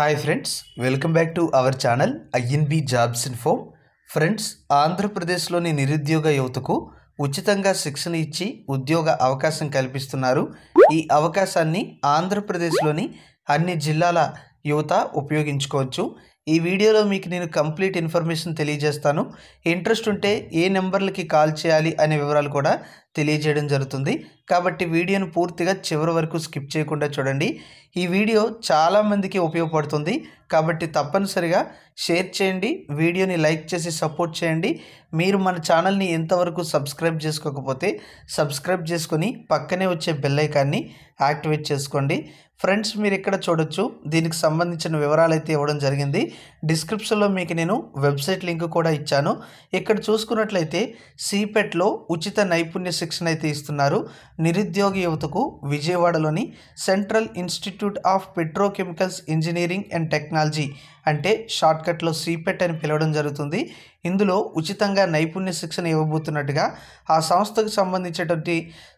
hi friends welcome back to our channel INB jobs info friends ఆంధ్రప్రదేశ్లోని నిరుద్యోగ యువతకు ఉచితంగా శిక్షణ ఇచ్చి ఉద్యోగ అవకాశం కల్పిస్తున్నారు ఈ అవకాశాన్ని ఆంధ్రప్రదేశ్లోని అన్ని జిల్లాల యువత ఉపయోగించుకోవచ్చు ఈ వీడియోలో మీకు నేను కంప్లీట్ ఇన్ఫర్మేషన్ తెలియజేస్తాను ఇంట్రెస్ట్ ఉంటే ఏ నెంబర్లకి కాల్ చేయాలి అనే వివరాలు కూడా తెలియజేయడం జరుగుతుంది కాబట్టి వీడియోను పూర్తిగా చివరి వరకు స్కిప్ చేయకుండా చూడండి ఈ వీడియో చాలామందికి ఉపయోగపడుతుంది కాబట్టి తప్పనిసరిగా షేర్ చేయండి వీడియోని లైక్ చేసి సపోర్ట్ చేయండి మీరు మన ఛానల్ని ఎంతవరకు సబ్స్క్రైబ్ చేసుకోకపోతే సబ్స్క్రైబ్ చేసుకొని పక్కనే వచ్చే బెల్లైకాన్ని యాక్టివేట్ చేసుకోండి ఫ్రెండ్స్ మీరు ఇక్కడ చూడొచ్చు దీనికి సంబంధించిన వివరాలు అయితే ఇవ్వడం జరిగింది డిస్క్రిప్షన్లో మీకు నేను వెబ్సైట్ లింక్ కూడా ఇచ్చాను ఇక్కడ చూసుకున్నట్లయితే సిపెట్లో ఉచిత నైపుణ్య శిక్షణ అయితే ఇస్తున్నారు నిరుద్యోగ యువతకు విజయవాడలోని central institute of petrochemicals engineering and technology అంటే షార్ట్కట్లో సీపెట్ అని పిలవడం జరుగుతుంది ఇందులో ఉచితంగా నైపుణ్య శిక్షణ ఇవ్వబోతున్నట్టుగా ఆ సంస్థకు సంబంధించినటువంటి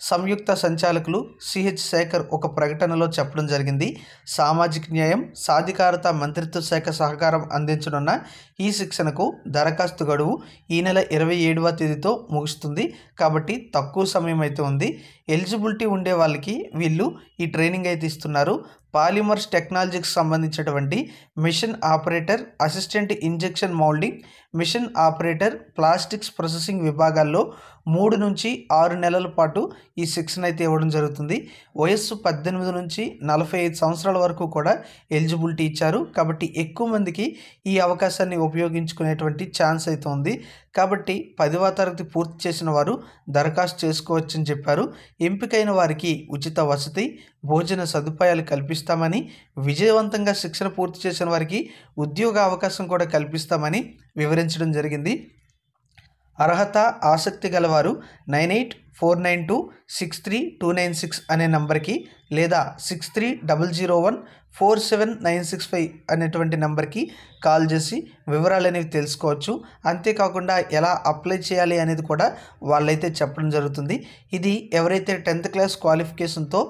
సంయుక్త సంచాలకులు సిహెచ్ శేఖర్ ఒక ప్రకటనలో చెప్పడం జరిగింది సామాజిక న్యాయం సాధికారత మంత్రిత్వ శాఖ సహకారం అందించనున్న ఈ శిక్షణకు దరఖాస్తు గడువు ఈ నెల ఇరవై ఏడవ తేదీతో ముగుస్తుంది కాబట్టి తక్కువ సమయం అయితే ఉంది ఎలిజిబిలిటీ ఉండే వాళ్ళకి వీళ్ళు ఈ ట్రైనింగ్ అయితే ఇస్తున్నారు పాలిమర్స్ టెక్నాలజీకి సంబంధించినటువంటి machine operator assistant injection moulding machine operator plastics processing విభాగాల్లో మూడు నుంచి ఆరు నెలల పాటు ఈ శిక్షణ అయితే ఇవ్వడం జరుగుతుంది వయస్సు పద్దెనిమిది నుంచి నలభై ఐదు సంవత్సరాల వరకు కూడా ఎలిజిబిలిటీ ఇచ్చారు కాబట్టి ఎక్కువ మందికి ఈ అవకాశాన్ని ఉపయోగించుకునేటువంటి ఛాన్స్ అయితే ఉంది కాబట్టి పదివ తరగతి పూర్తి చేసిన వారు దరఖాస్తు చేసుకోవచ్చని చెప్పారు ఎంపికైన వారికి ఉచిత వసతి భోజన సదుపాయాలు కల్పిస్తామని విజయవంతంగా శిక్షణ పూర్తి చేసిన వారికి ఉద్యోగ అవకాశం కూడా కల్పిస్తామని వివరించడం జరిగింది అర్హత ఆసక్తి గలవారు nine eight four nine two six three two nine six అనే నంబర్కి లేదా six three double zero one four seven nine six five అనేటువంటి నెంబర్కి కాల్ చేసి వివరాలు అనేవి తెలుసుకోవచ్చు అంతేకాకుండా ఎలా అప్లై చేయాలి అనేది కూడా వాళ్ళైతే చెప్పడం జరుగుతుంది ఇది ఎవరైతే టెన్త్ క్లాస్ క్వాలిఫికేషన్తో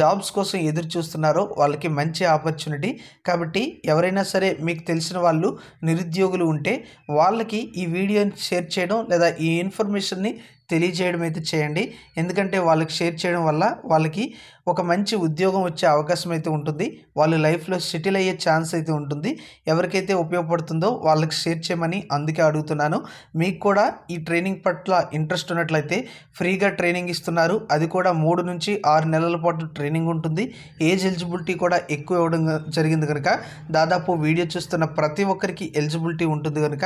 జాబ్స్ కోసం ఎదురు చూస్తున్నారో వాళ్ళకి మంచి ఆపర్చునిటీ కాబట్టి ఎవరైనా సరే మీకు తెలిసిన వాళ్ళు నిరుద్యోగులు ఉంటే వాళ్ళకి ఈ వీడియోని షేర్ చేయడం లేదా ఈ ఇన్ఫర్మేషన్ని తెలియజేయడం అయితే చేయండి ఎందుకంటే వాళ్ళకి షేర్ చేయడం వల్ల వాళ్ళకి ఒక మంచి ఉద్యోగం వచ్చే అవకాశం అయితే ఉంటుంది వాళ్ళు లైఫ్లో సెటిల్ అయ్యే ఛాన్స్ అయితే ఉంటుంది ఎవరికైతే ఉపయోగపడుతుందో వాళ్ళకి షేర్ చేయమని అందుకే అడుగుతున్నాను మీకు కూడా ఈ ట్రైనింగ్ పట్ల ఇంట్రెస్ట్ ఉన్నట్లయితే ఫ్రీగా ట్రైనింగ్ ఇస్తున్నారు అది కూడా మూడు నుంచి ఆరు నెలల పాటు ట్రైనింగ్ ఉంటుంది ఏజ్ ఎలిజిబిలిటీ కూడా ఎక్కువ ఇవ్వడం జరిగింది కనుక దాదాపు వీడియో చూస్తున్న ప్రతి ఒక్కరికి ఎలిజిబిలిటీ ఉంటుంది కనుక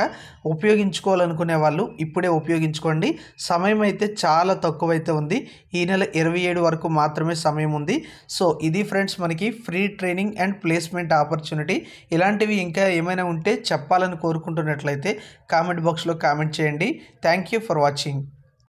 ఉపయోగించుకోవాలనుకునే వాళ్ళు ఇప్పుడే ఉపయోగించుకోండి సమయం సమయం అయితే చాలా తక్కువైతే ఉంది ఈ నెల ఇరవై ఏడు వరకు మాత్రమే సమయం ఉంది సో ఇది ఫ్రెండ్స్ మనకి free training and placement opportunity ఇలాంటివి ఇంకా ఏమైనా ఉంటే చెప్పాలని కోరుకుంటున్నట్లయితే కామెంట్ బాక్స్లో కామెంట్ చేయండి థ్యాంక్ యూ ఫర్ వాచింగ్